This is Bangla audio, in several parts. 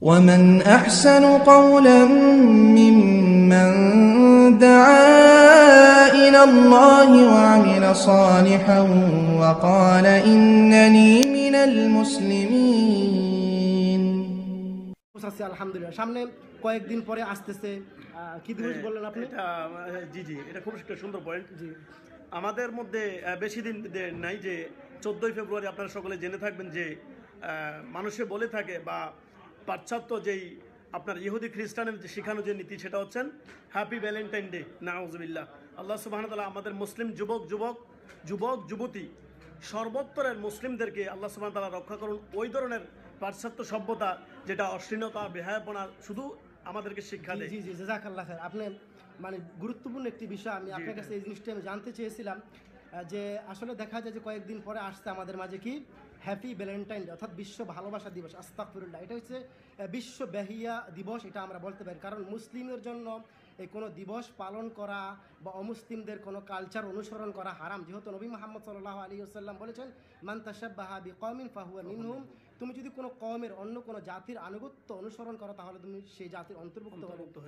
ومن أحسن قولا ممن دعا إلى الله وعمل صالحا وقال إنني من المسلمين الحمد لله সামনে কয়েকদিন পরে আসতেছে কি দিবস হ্যাঁ, বললেন আপনি জি জি এটা খুব একটা সুন্দর পয়েন্ট জি আমাদের মধ্যে বেশি দিন নাই যে চোদ্দই ফেব্রুয়ারি আপনারা সকলে জেনে থাকবেন যে মানুষে বলে থাকে বা পাশ্চাত্য যেই আপনার ইহুদি খ্রিস্টানের যে শেখানো যে নীতি সেটা হচ্ছেন হ্যাপি ভ্যালেন্টাইন ডে নাউজবিল্লা আল্লাহ সুবাহতাল্লাহ আমাদের মুসলিম যুবক যুবক যুবক যুবতী সর্বোত্তরের মুসলিমদেরকে আল্লাহ সুবাহতাল্লাহ রক্ষা করুন ওই ধরনের পাশ্চাত্য সভ্যতা যেটা অশ্লীলতা বেহায়াপনা শুধু আমাদেরকে শিক্ষা দেয় জি জি জাজাকাল্লাহ আপনি মানে গুরুত্বপূর্ণ একটি বিষয় আমি আপনার কাছে এই জিনিসটা আমি জানতে চেয়েছিলাম যে আসলে দেখা যায় যে কয়েকদিন পরে আসছে আমাদের মাঝে কি হ্যাপি ভ্যালেন্টাইন অর্থাৎ বিশ্ব ভালোবাসা দিবস আস্তাকফিরুল্লাহ এটা হচ্ছে বিশ্ব বেহিয়া দিবস এটা আমরা বলতে পারি কারণ মুসলিমের জন্য এই কোনো দিবস পালন করা বা অমুসলিমদের কোনো কালচার অনুসরণ করা হারাম যেহেতু নবী মোহাম্মদ সাল্লাহ আলী আসাল্লাম বলেছেন মান্তাসাব বাহাবি কমিন ফাহুয়া মিনহুম তুমি যদি কোনো কমের অন্য কোনো জাতির আনুগত্য অনুসরণ করো তাহলে তুমি সেই জাতির অন্তর্ভুক্ত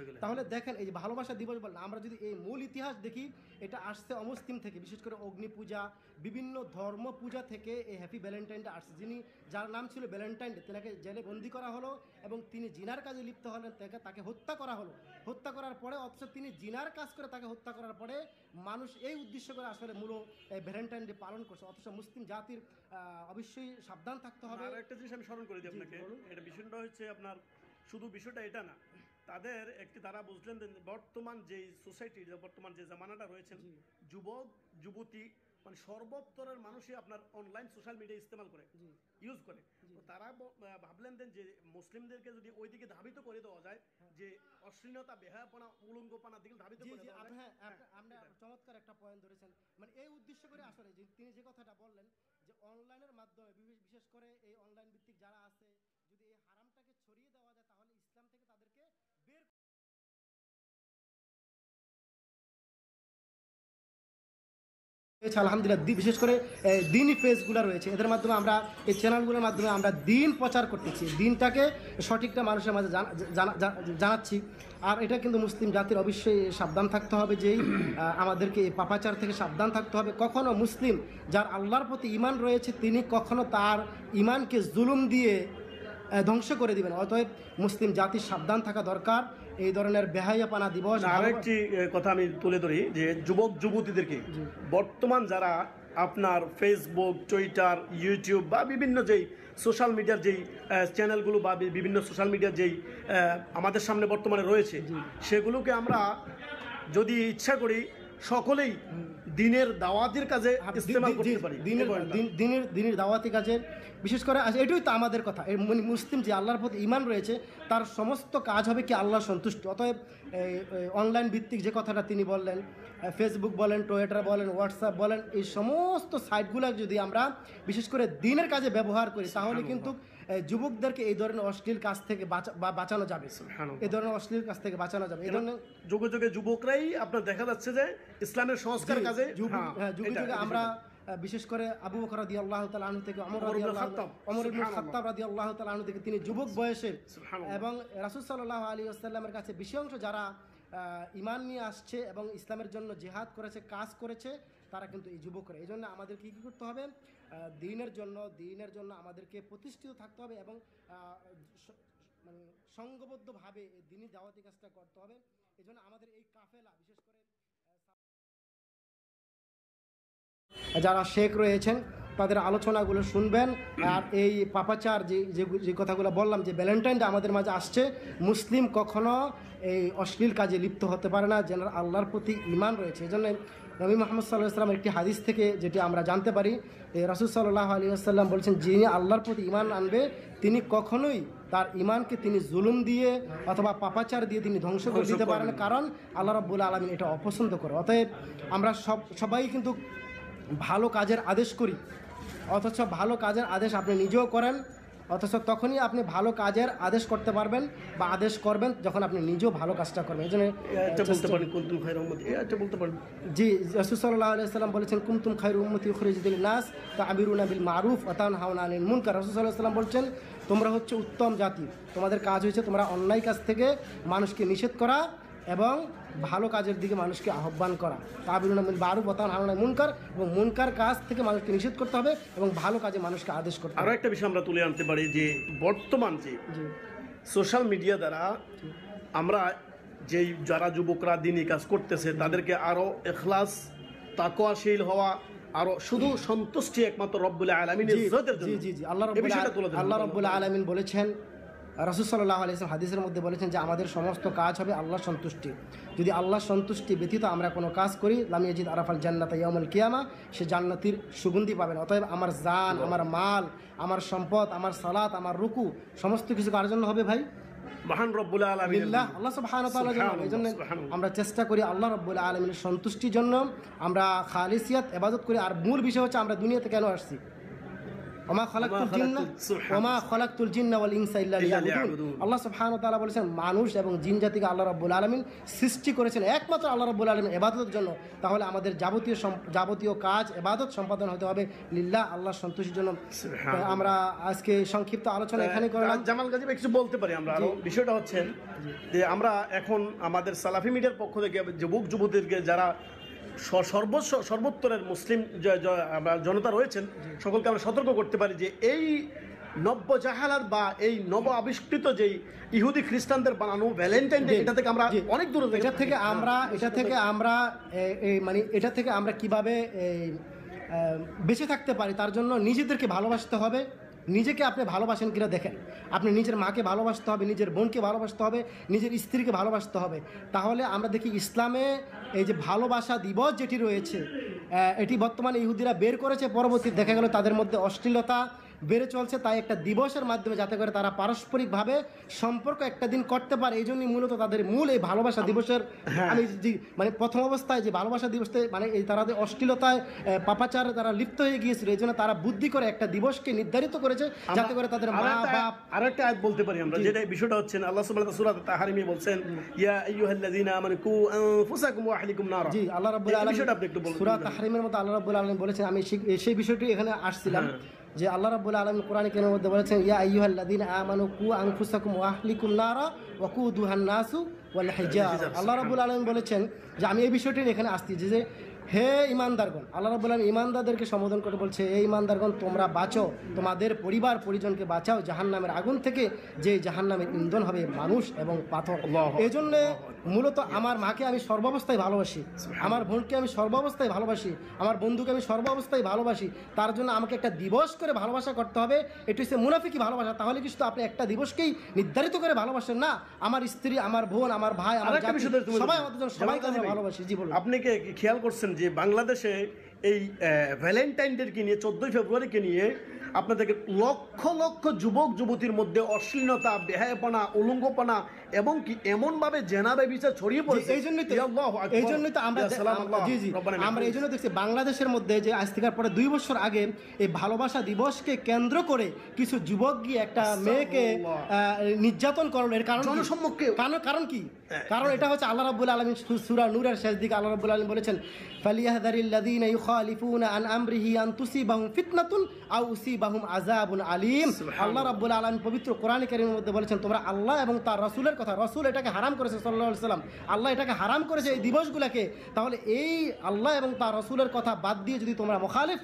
গেলে তাহলে দেখেন এই যে ভালোবাসা দিবস বললাম আমরা যদি এই মূল ইতিহাস দেখি এটা আসছে অমুসলিম থেকে বিশেষ করে অগ্নি পূজা বিভিন্ন ধর্ম পূজা থেকে এই হ্যাপি ভ্যালেন্টাইনটা আসছে যিনি যার নাম ছিল ভ্যালেন্টাইন তাকে জেলে বন্দি করা হলো এবং তিনি জিনার কাজে লিপ্ত হলেন তাকে তাকে হত্যা করা হলো হত্যা করার পরে অথচ তিনি জিনার কাজ করে তাকে হত্যা করার পরে মানুষ এই উদ্দেশ্য করে আসলে মূল ভ্যালেন্টাইন ডে পালন করছে অথচ মুসলিম জাতির অবশ্যই সাবধান থাকতে হবে আর একটা জিনিস আমি স্মরণ করে দিই আপনাকে এটা বিষয়টা হচ্ছে আপনার শুধু বিষয়টা এটা না তাদের একটি তারা বুঝলেন বর্তমান যে সোসাইটি বর্তমান যে জামানাটা রয়েছে যুবক যুবতী মানে সর্বস্তরের মানুষই আপনার অনলাইন সোশ্যাল মিডিয়া ইস্তেমাল করে ইউজ করে তো তারা ভাবলেন দেন যে মুসলিমদেরকে যদি ওই দিকে ধাবিত করে দেওয়া যায় হ্যাঁ। যে অশ্লীলতা বেহায়াপনা উলঙ্গপনার দিকে ধাবিত করে দেওয়া হ্যাঁ আপনি হ্যাঁ, চমৎকার একটা পয়েন্ট ধরেছেন মানে এই উদ্দেশ্য করে আসলে যে তিনি যে কথাটা বললেন যে অনলাইনের মাধ্যমে বিশেষ রয়েছে আলহামদুলিল্লাহ বিশেষ করে দিনই পেজগুলো রয়েছে এদের মাধ্যমে আমরা এই চ্যানেলগুলোর মাধ্যমে আমরা দিন প্রচার করতেছি দিনটাকে সঠিকটা মানুষের মাঝে জানাচ্ছি আর এটা কিন্তু মুসলিম জাতির অবশ্যই সাবধান থাকতে হবে যেই আমাদেরকে এই পাপাচার থেকে সাবধান থাকতে হবে কখনো মুসলিম যার আল্লাহর প্রতি ইমান রয়েছে তিনি কখনো তার ইমানকে জুলুম দিয়ে ধ্বংস করে দিবেন অতএব মুসলিম জাতির সাবধান থাকা দরকার এই ধরনের বেহাইয়াপানা দিবস আচ্ছা, আরেকটি কথা আমি তুলে ধরি যে যুবক যুবতীদেরকে বর্তমান যারা আপনার ফেসবুক টুইটার ইউটিউব বা বিভিন্ন যেই সোশ্যাল মিডিয়ার যেই চ্যানেলগুলো বা বিভিন্ন সোশ্যাল মিডিয়ার যেই আমাদের সামনে বর্তমানে রয়েছে সেগুলোকে আমরা যদি ইচ্ছা করি সকলেই দিনের দাওয়াতের কাজে হ্যাঁ, ইস্তেমাল করতে পারি দিনের দিনের দিনের কাজে বিশেষ করে আচ্ছা, এটাই তো আমাদের কথা মানে মুসলিম যে আল্লাহর প্রতি ইমান রয়েছে তার সমস্ত কাজ হবে কি আল্লাহ সন্তুষ্ট অতএব অনলাইন ভিত্তিক যে কথাটা তিনি বললেন ফেসবুক বলেন টুইটার বলেন হোয়াটসঅ্যাপ বলেন এই সমস্ত সাইটগুলো যদি আমরা বিশেষ করে দিনের কাজে ব্যবহার করি তাহলে কিন্তু যুবকদেরকে এই ধরনের অশ্লীল কাজ থেকে বা বাঁচানো যাবে এই ধরনের অশ্লীল কাজ থেকে বাঁচানো যাবে এই ধরনের যুগে যুগে যুবকরাই আপনার দেখা যাচ্ছে যে ইসলামের সংস্কার কাজে হ্যাঁ, হ্যাঁ, যুগে যুগে আমরা বিশেষ করে আবু বকর রাদি আল্লাহ তালু থেকে অমর খাত্তাব রাদি আল্লাহ তালু থেকে তিনি যুবক বয়সে এবং রাসুল সাল্লাহ আলী আসাল্লামের কাছে বিশেষ অংশ যারা ইমান নিয়ে আসছে এবং ইসলামের জন্য জেহাদ করেছে কাজ করেছে তারা কিন্তু এই যুবকরা এই জন্য আমাদেরকে কী করতে হবে দিনের জন্য দিনের জন্য আমাদেরকে প্রতিষ্ঠিত থাকতে হবে এবং মানে সংঘবদ্ধভাবে দিনই দাওয়াতি কাজটা করতে হবে এই জন্য আমাদের এই কাফেলা বিশেষ করে যারা শেখ রয়েছেন তাদের আলোচনাগুলো শুনবেন আর এই পাপাচার যে যে কথাগুলো বললাম যে ভ্যালেন্টাইনটা আমাদের মাঝে আসছে মুসলিম কখনো এই অশ্লীল কাজে লিপ্ত হতে পারে না যেন আল্লাহর প্রতি ইমান রয়েছে এই জন্য নবী মোহাম্মদ সাল্লাহ সাল্লাম একটি হাদিস থেকে যেটি আমরা জানতে পারি রাসুল সাল্লাহ আলী আসাল্লাম বলছেন যিনি আল্লাহর প্রতি ইমান আনবে তিনি কখনোই তার ইমানকে তিনি জুলুম দিয়ে অথবা পাপাচার দিয়ে তিনি ধ্বংস করে দিতে পারেন কারণ আল্লাহ রব্বুল আলমিন এটা অপছন্দ করে অতএব আমরা সব সবাই কিন্তু ভালো কাজের আদেশ করি অথচ ভালো কাজের আদেশ আপনি নিজেও করেন অথচ তখনই আপনি ভালো কাজের আদেশ করতে পারবেন বা আদেশ করবেন যখন আপনি নিজেও ভালো কাজটা করবেন এই জন্য আচ্ছা, খাই আচ্ছা, জি রসুসাল্লাহ সাল্লাম বলেছেন কুমতুম খাই রহমতি খুরিজদিন নাস তা আবির বিল মারুফ অতান হাওনা আলীন মুনকার রসুসাল্লাহ সাল্লাম বলছেন তোমরা হচ্ছে উত্তম জাতি তোমাদের কাজ হয়েছে তোমরা অন্যায় কাছ থেকে মানুষকে নিষেধ করা এবং ভালো কাজের দিকে মানুষকে আহ্বান করা তাবিরুন বারু বতান হারানা মুনকার এবং মুনকার কাজ থেকে মানুষকে নিষেধ করতে হবে এবং ভালো কাজে মানুষকে আদেশ করতে আরও একটা বিষয় আমরা তুলে আনতে পারি যে বর্তমান যে সোশ্যাল মিডিয়া দ্বারা আমরা যেই যারা যুবকরা দিনই কাজ করতেছে তাদেরকে আরও এখলাস তাকোয়াশীল হওয়া আরো শুধু সন্তুষ্টি একমাত্র রব্বুল আলমিন জন্য জি জি জি আল্লাহ রব্বুল আলমিন বলেছেন রসুসাল্লাহ আলিয়াল হাদিসের মধ্যে বলেছেন যে আমাদের সমস্ত কাজ হবে আল্লাহ সন্তুষ্টি যদি আল্লাহ সন্তুষ্টি ব্যতীত আমরা কোনো কাজ করি লামিয়াজিদ আরাফাল জান্নাত ইয়ামুল কিয়ামা সে জান্নাতির সুগন্ধি পাবেন অতএব আমার জান আমার মাল আমার সম্পদ আমার সালাত আমার রুকু সমস্ত কিছু কার জন্য হবে ভাই আল্লাহ এই জন্য আমরা চেষ্টা করি আল্লাহ রব্বুল্লা আলমিনের সন্তুষ্টির জন্য আমরা খালিসিয়াত এবাজত করি আর মূল বিষয় হচ্ছে আমরা দুনিয়াতে কেন আসছি আল্লাহ বলেছেন মানুষ এবং জিন জাতিকে আল্লাহ রাব্বুল আলামিন সৃষ্টি করেছেন একমাত্র আল্লাহ রাব্বুল আলমিন এবাদতের জন্য তাহলে আমাদের যাবতীয় যাবতীয় কাজ এবাদত সম্পাদন হতে হবে লিল্লাহ আল্লাহ সন্তুষ্টির জন্য আমরা আজকে সংক্ষিপ্ত আলোচনা হ্যাঁ, এখানে জামাল গাজী কিছু বলতে পারি আমরা বিষয়টা হচ্ছে যে আমরা এখন আমাদের সালাফি মিডিয়ার পক্ষ থেকে যুবক যুবতীদেরকে যারা সর্বোচ্চ সর্বোত্তরের মুসলিম জনতা রয়েছেন সকলকে আমরা সতর্ক করতে পারি যে এই নব্য জাহালার বা এই নব আবিষ্কৃত যেই ইহুদি খ্রিস্টানদের বানানো ভ্যালেন্টাইন ডে এটা থেকে আমরা অনেক দূরে এটা থেকে আমরা এটা থেকে আমরা মানে এটা থেকে আমরা কিভাবে বেঁচে থাকতে পারি তার জন্য নিজেদেরকে ভালোবাসতে হবে নিজেকে আপনি ভালোবাসেন কিনা দেখেন আপনি নিজের মাকে ভালোবাসতে হবে নিজের বোনকে ভালোবাসতে হবে নিজের স্ত্রীকে ভালোবাসতে হবে তাহলে আমরা দেখি ইসলামে এই যে ভালোবাসা দিবস যেটি রয়েছে এটি বর্তমানে ইহুদিরা বের করেছে পরবর্তী দেখা গেল তাদের মধ্যে অশ্লীলতা বেড়ে চলছে তাই একটা দিবসের মাধ্যমে যাতে করে তারা পারস্পরিকভাবে সম্পর্ক একটা দিন করতে পারে এই জন্যই মূলত তাদের মূল এই ভালোবাসা দিবসের হ্যাঁ। আমি মানে প্রথম অবস্থায় যে ভালোবাসা দিবসে মানে এই তারা অশ্লীলতায় পাপাচারে তারা লিপ্ত হয়ে গিয়েছিল এই জন্য তারা বুদ্ধি করে একটা দিবসকে নির্ধারিত করেছে যাতে করে তাদের মা বাপ আর একটা আয়াত বলতে পারি আমরা যেটা বিষয়টা হচ্ছে আল্লাহ সুবহানাহু ওয়া তাআলা তাহারিমি বলছেন ইয়া আইয়ুহাল্লাযিনা আমানু কু আনফুসাকুম ওয়া আহলিকুম নারা জি আল্লাহ রাব্বুল আলামিন বিষয়টা তাহরিমের মতো আল্লাহ রাব্বুল আলামিন বলেছেন আমি সেই বিষয়টি এখানে আসছিলাম হ্যাঁ। যে আল্লাহ রাবুল আলম কোরআন কেনের মধ্যে বলেছেন ইয়া আইহাল্লাদিন আমানু কু আংফুসাকুম ওয়াহলিকুম নারা ওয়াকু দুহান নাসু ওয়াল হাইজা আল্লাহ রাবুল আলম বলেছেন যে আমি এই বিষয়টি এখানে আসছি যে হে ইমানদারগণ আল্লাহ রাবুল আলম ইমানদারদেরকে সম্বোধন করে বলছে এই ইমানদারগণ তোমরা বাঁচো তোমাদের পরিবার পরিজনকে বাঁচাও জাহান নামের আগুন থেকে যে জাহান নামের ইন্ধন হবে মানুষ এবং পাথর এই জন্য মূলত আমার মাকে আমি সর্বাবস্থায় ভালোবাসি আমার বোনকে আমি সর্বাবস্থায় ভালোবাসি আমার বন্ধুকে আমি সর্বাবস্থায় ভালোবাসি তার জন্য আমাকে একটা দিবস করে ভালোবাসা করতে হবে এটি হচ্ছে মুনাফিকি ভালোবাসা তাহলে কিছু আপনি একটা দিবসকেই নির্ধারিত করে ভালোবাসেন না আমার স্ত্রী আমার বোন আমার ভাই আমার সবাই আমাদের সবাই ভালোবাসি জীবন আপনি খেয়াল করছেন যে বাংলাদেশে এই ভ্যালেন্টাইন ডেকে নিয়ে চোদ্দোই ফেব্রুয়ারিকে নিয়ে আপনাদেরকে লক্ষ লক্ষ যুবক যুবতীর মধ্যে অশ্লীলতা বেহায়পনা উলঙ্গপনা এবং কি এমন ভাবে জেনাবে বিচার ছড়িয়ে পড়েছে এই জন্যই এই জন্যই তো আমরা জি জি আমরা এই জন্য দেখছি বাংলাদেশের মধ্যে যে আজ থেকে পরে দুই বছর আগে এই ভালোবাসা দিবসকে কেন্দ্র করে কিছু যুবক গিয়ে একটা মেয়েকে নির্যাতন করলো এর কারণ জনসম্মুখে কারণ কারণ কি হ্যাঁ। কারণ এটা হচ্ছে আল্লাহ রাব্বুল আলামিন সূরা নূরের শেষ দিকে আল্লাহ রাব্বুল আলামিন বলেছেন ফালিয়াহদারিল্লাযীনা ইউখালিফুনা আন আমরিহি আন তুসিবাহুম ফিতনাতুন আও উসিব বাহুম আজাবুল আলিম আল্লাহ রাব্বুল আলম পবিত্র কোরআন কারিমের মধ্যে বলেছেন তোমরা আল্লাহ এবং তার রসুলের কথা রসুল এটাকে হারাম করেছে সাল্লাহ সাল্লাম আল্লাহ এটাকে হারাম করেছে এই দিবসগুলোকে তাহলে এই আল্লাহ এবং তার রসুলের কথা বাদ দিয়ে যদি তোমরা মোখালিফ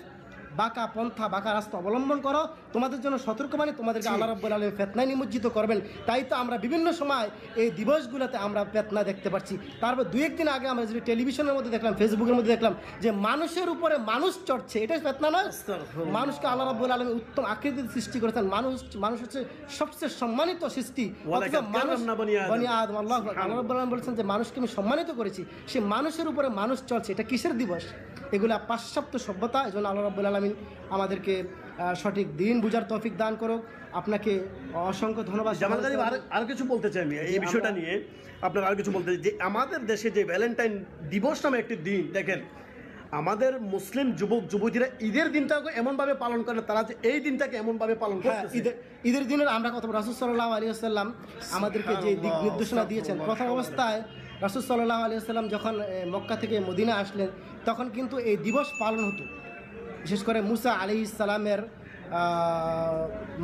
বাঁকা পন্থা বাঁকা রাস্তা অবলম্বন করো তোমাদের জন্য সতর্কবাণী তোমাদেরকে আল্লাহ রব্বুল আলম ফেতনায় নিমজ্জিত করবেন তাই তো আমরা বিভিন্ন সময় এই দিবসগুলোতে আমরা ফেতনা দেখতে পাচ্ছি তারপর দু একদিন আগে আমরা যদি টেলিভিশনের মধ্যে দেখলাম ফেসবুকের মধ্যে দেখলাম যে মানুষের উপরে মানুষ চড়ছে এটা ফেতনা নয় মানুষকে আল্লাহ রব্বুল আলম উত্তম আকৃতির সৃষ্টি করেছেন মানুষ মানুষ হচ্ছে সবচেয়ে সম্মানিত সৃষ্টি মানুষ আল্লাহ রব্বুল আলম বলেছেন যে মানুষকে আমি সম্মানিত করেছি সে মানুষের উপরে মানুষ চলছে এটা কিসের দিবস এগুলা পাশ্চাত্য সভ্যতা এই জন্য আল্লাহ রব্বুল আলম আলমিন আমাদেরকে সঠিক দিন বুঝার তফিক দান করুক আপনাকে অসংখ্য ধন্যবাদ জামাল গালিব আর কিছু বলতে চাই আমি এই বিষয়টা নিয়ে আপনাকে আর কিছু বলতে চাই যে আমাদের দেশে যে ভ্যালেন্টাইন দিবস নামে একটি দিন দেখেন আমাদের মুসলিম যুবক যুবতীরা ঈদের দিনটাকে এমনভাবে পালন করে তারা যে এই দিনটাকে এমনভাবে পালন হ্যাঁ, করে ঈদের ঈদের দিনের আমরা কথা রাসুল সাল্লাহ আলী আসাল্লাম আমাদেরকে যে দিক নির্দেশনা দিয়েছেন প্রথম অবস্থায় রাসুল সাল্লাহ আলী আসাল্লাম যখন মক্কা থেকে মদিনা আসলেন তখন কিন্তু এই দিবস পালন হতো বিশেষ করে মুসা আলি ইসালামের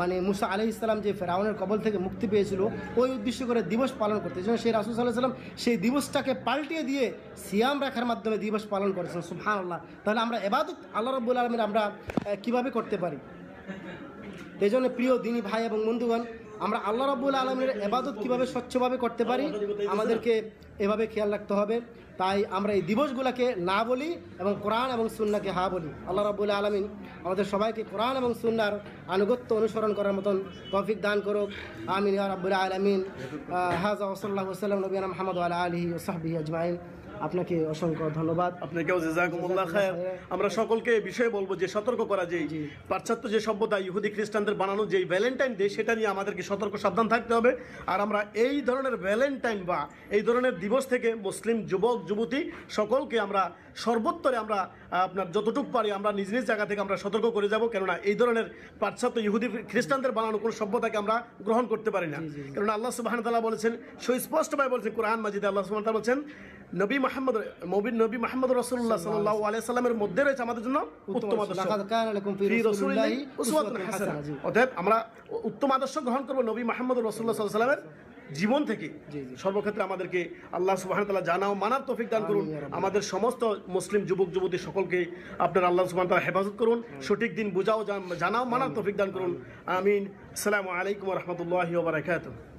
মানে মুসা আলি ইসলাম যে ফেরাউনের কবল থেকে মুক্তি পেয়েছিল ওই উদ্দেশ্য করে দিবস পালন করতে যেন সেই রাসুল সাল্লাহ সাল্লাম সেই দিবসটাকে পাল্টিয়ে দিয়ে সিয়াম রাখার মাধ্যমে দিবস পালন করেছেন সুফহান আল্লাহ তাহলে আমরা এবাদত আল্লাহ রব্বুল আলমের আমরা কিভাবে করতে পারি এই জন্য প্রিয় দিনী ভাই এবং বন্ধুগণ আমরা আল্লাহ রাবুল আলমের এবাদত কীভাবে স্বচ্ছভাবে করতে পারি আমাদেরকে এভাবে খেয়াল রাখতে হবে তাই আমরা এই দিবসগুলোকে না বলি এবং কোরআন এবং সুন্নাকে হা বলি আল্লাহ রাবুল আলমিন আমাদের সবাইকে কোরআন এবং সুন্নার আনুগত্য অনুসরণ করার মতন তৌফিক দান করুক আমিন আলমিন হাজা ওসল্লাহ সাল্লাম নবীন মহম্মদ আলহি ওসাহবি আজমাইন আপনাকে অসংখ্য ধন্যবাদ আপনাকেও খায় আমরা সকলকে এই বিষয়ে বলবো যে সতর্ক করা যে পাশ্চাত্য যে সভ্যতা ইহুদি খ্রিস্টানদের বানানো যেই ভ্যালেন্টাইন ডে সেটা নিয়ে আমাদেরকে সতর্ক সাবধান থাকতে হবে আর আমরা এই ধরনের ভ্যালেন্টাইন বা এই ধরনের দিবস থেকে মুসলিম যুবক যুবতী সকলকে আমরা সর্বোত্তরে আমরা আপনার যতটুকু পারি আমরা নিজ নিজ জায়গা থেকে আমরা সতর্ক করে যাব কেননা এই ধরনের পাশ্চাত্য ইহুদি খ্রিস্টানদের বানানো কোনো সভ্যতাকে আমরা গ্রহণ করতে পারি না কেননা আল্লাহ সুবাহান তালা বলেছেন সুস্পষ্টভাবে বলছেন কোরআন মাজিদে আল্লাহ সুবাহ তালা বলছেন নবী মাহমদ মবিন নবী মাহমদ রসুল্লাহ সাল্লাহ আলিয়া সাল্লামের মধ্যে রয়েছে আমাদের জন্য উত্তম আদর্শ অতএব আমরা উত্তম আদর্শ গ্রহণ করবো নবী মাহমদ রসুল্লাহ সাল্লামের জীবন থেকে সর্বক্ষেত্রে আমাদেরকে আল্লাহ সুবাহতাল্লাহ তালা জানাও মানার তফিক দান করুন আমাদের সমস্ত মুসলিম যুবক যুবতী সকলকে আপনার আল্লাহ সুবাহতাল্লাহ হেফাজত করুন সঠিক দিন বোঝাও জানাও মানার তফিক দান করুন আমিন সালামু আলাইকুম রহমতুল্লাহ বারাকাতুহ